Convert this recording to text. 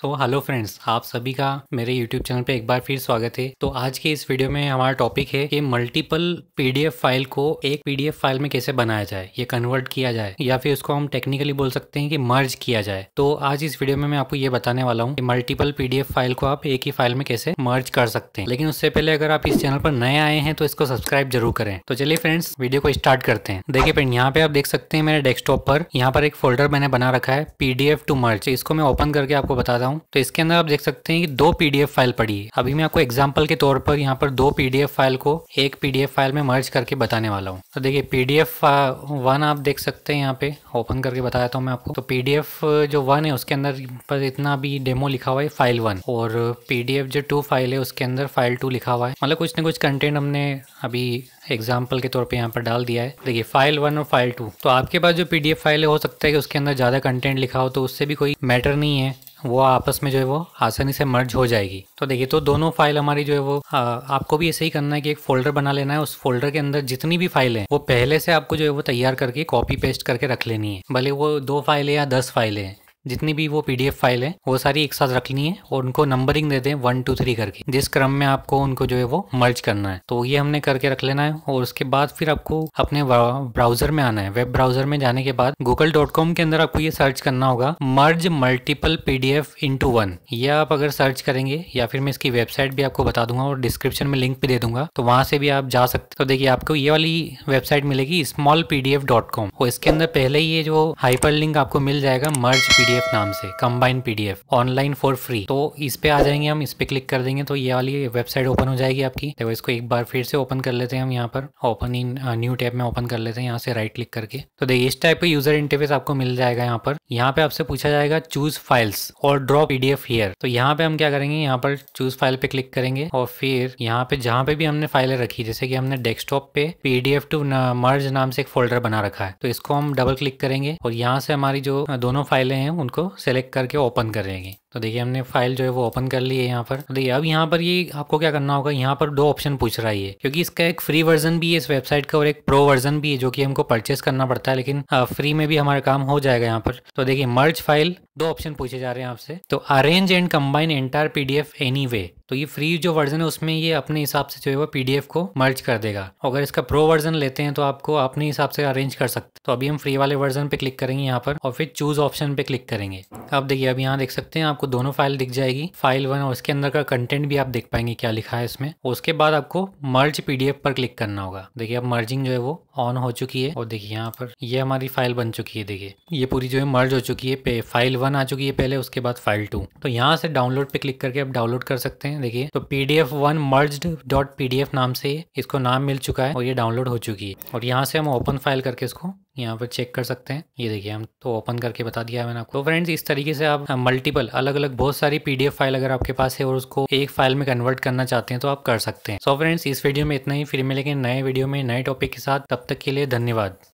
सो तो hello friends आप सभी का मेरे यूट्यूब चैनल पे एक बार फिर स्वागत है तो आज के इस वीडियो में हमारा टॉपिक है कि मल्टीपल पीडीएफ फाइल को एक पीडीएफ फाइल में कैसे बनाया जाए ये कन्वर्ट किया जाए या फिर उसको हम टेक्निकली बोल सकते हैं कि मर्ज किया जाए तो आज इस वीडियो में मैं आपको ये बताने वाला हूँ कि मल्टीपल पीडीएफ फाइल को आप एक ही फाइल में कैसे मर्ज कर सकते हैं लेकिन उससे पहले अगर आप इस चैनल पर नए आए हैं तो इसको सब्सक्राइब जरूर करें तो चलिए फ्रेंड्स वीडियो को स्टार्ट करते हैं देखिए फ्रेंड यहाँ पे आप देख सकते हैं मेरे डेस्कटॉप पर यहाँ पर एक फोल्डर मैंने बना रखा है पीडीएफ टू मर्ज इसको मैं ओपन करके आपको बता हूँ तो इसके अंदर आप देख सकते हैं कि दो पीडीएफ फाइल पड़ी है अभी मैं आपको एग्जाम्पल के तौर पर यहाँ पर दो पीडीएफ फाइल को एक पीडीएफ फाइल में मर्ज करके बताने वाला हूँ तो देखिए पीडीएफ वन uh, आप देख सकते हैं यहाँ पे ओपन करके बता देता हूँ मैं आपको तो पीडीएफ uh, जो वन है उसके अंदर पर इतना भी डेमो लिखा हुआ है फाइल वन और पीडीएफ जो टू फाइल है उसके अंदर फाइल टू लिखा हुआ है मतलब कुछ ना कुछ कंटेंट हमने अभी एग्जाम्पल के तौर पे यहाँ पर डाल दिया है देखिए फाइल वन और फाइल टू तो आपके पास जो पीडीएफ फाइल है हो सकता है कि उसके अंदर ज़्यादा कंटेंट लिखा हो तो उससे भी कोई मैटर नहीं है वो आपस में जो है वो आसानी से मर्ज हो जाएगी तो देखिए तो दोनों फाइल हमारी जो है वो आ, आपको भी ऐसे ही करना है कि एक फोल्डर बना लेना है उस फोल्डर के अंदर जितनी भी फाइल है वो पहले से आपको जो है वो तैयार करके कॉपी पेस्ट करके रख लेनी है भले वो दो फाइलें या दस फाइलें हैं जितनी भी वो पी फाइल है वो सारी एक साथ रखनी है और उनको नंबरिंग दे दें वन टू थ्री करके जिस क्रम में आपको उनको जो है वो मर्ज करना है तो ये हमने करके रख लेना है और उसके बाद फिर आपको अपने ब्राउजर में आना है वेब ब्राउजर में जाने के बाद गूगल के अंदर आपको ये सर्च करना होगा merge multiple P D F into one ये आप अगर सर्च करेंगे या फिर मैं इसकी वेबसाइट भी आपको बता दूंगा और डिस्क्रिप्शन में लिंक भी दे दूंगा तो वहां से भी आप जा सकते तो देखिए आपको ये वाली वेबसाइट मिलेगी small P D F dot com और इसके अंदर पहले ही ये जो हाइपर लिंक आपको मिल जाएगा मर्ज पी पीडीएफ नाम से combine PDF online for free तो इस पे आ जाएंगे हम इस पे क्लिक कर देंगे तो ये वाली वेबसाइट ओपन हो जाएगी आपकी देखो इसको एक बार फिर से ओपन कर लेते हैं हम यहाँ पर ओपन इन न्यू टैब में ओपन कर लेते हैं यहाँ से राइट क्लिक करके तो देखिए इस टाइप का यूजर इंटरफेस आपको मिल जाएगा यहाँ पर यहाँ पे आपसे पूछा जाएगा चूज फाइल्स और ड्रॉ पीडीएफ हियर तो यहाँ पे हम क्या करेंगे यहाँ पर चूज फाइल पे क्लिक करेंगे और फिर यहाँ पे जहाँ पे भी हमने फाइलें रखी जैसे कि हमने डेस्कटॉप पे पीडीएफ टू मर्ज नाम से एक फोल्डर बना रखा है तो इसको हम डबल क्लिक करेंगे और यहाँ से हमारी जो uh, दोनों फाइलें हैं उनको सेलेक्ट करके ओपन करेंगे तो देखिए हमने फाइल जो है वो ओपन कर ली है यहाँ पर तो देखिए अब यहाँ पर ये आपको क्या करना होगा यहाँ पर दो ऑप्शन पूछ रहा है क्योंकि इसका एक फ्री वर्जन भी है इस वेबसाइट का और एक प्रो वर्जन भी है जो कि हमको परचेस करना पड़ता है लेकिन फ्री में भी हमारा काम हो जाएगा यहाँ पर तो देखिए मर्ज फाइल दो ऑप्शन पूछे जा रहे हैं आपसे तो arrange and combine entire PDF anyway तो ये फ्री जो वर्जन है उसमें ये अपने हिसाब से जो है वो पीडीएफ को मर्ज कर देगा अगर इसका प्रो वर्जन लेते हैं तो आपको अपने हिसाब से अरेंज कर सकते हैं तो अभी हम फ्री वाले वर्जन पे क्लिक करेंगे यहाँ पर और फिर चूज ऑप्शन पे क्लिक करेंगे आप देखिए अब यहाँ देख सकते हैं आपको दोनों फाइल दिख जाएगी फाइल वन और उसके अंदर का कंटेंट भी आप देख पाएंगे क्या लिखा है इसमें उसके बाद आपको मर्ज पीडीएफ पर क्लिक करना होगा देखिए अब मर्जिंग जो है वो ऑन हो चुकी है और देखिए यहाँ पर ये हमारी फाइल बन चुकी है देखिए ये पूरी जो है मर्ज हो चुकी है फाइल वन आ चुकी है पहले उसके बाद फाइल टू तो यहाँ से डाउनलोड पे क्लिक करके आप डाउनलोड कर सकते हैं देखिए तो P D F one merge dot P D F नाम से इसको नाम मिल चुका है और ये डाउनलोड हो चुकी है और यहाँ से हम ओपन फाइल करके इसको यहाँ पर चेक कर सकते हैं ये देखिए हम तो ओपन करके बता दिया मैंने आपको तो फ्रेंड्स इस तरीके से आप मल्टीपल अलग अलग बहुत सारी पीडीएफ फाइल अगर आपके पास है और उसको एक फाइल में कन्वर्ट करना चाहते हैं तो आप कर सकते हैं सो so फ्रेंड्स इस वीडियो में इतना ही फिर मिलेंगे नए वीडियो में नए टॉपिक के साथ तब तक के लिए धन्यवाद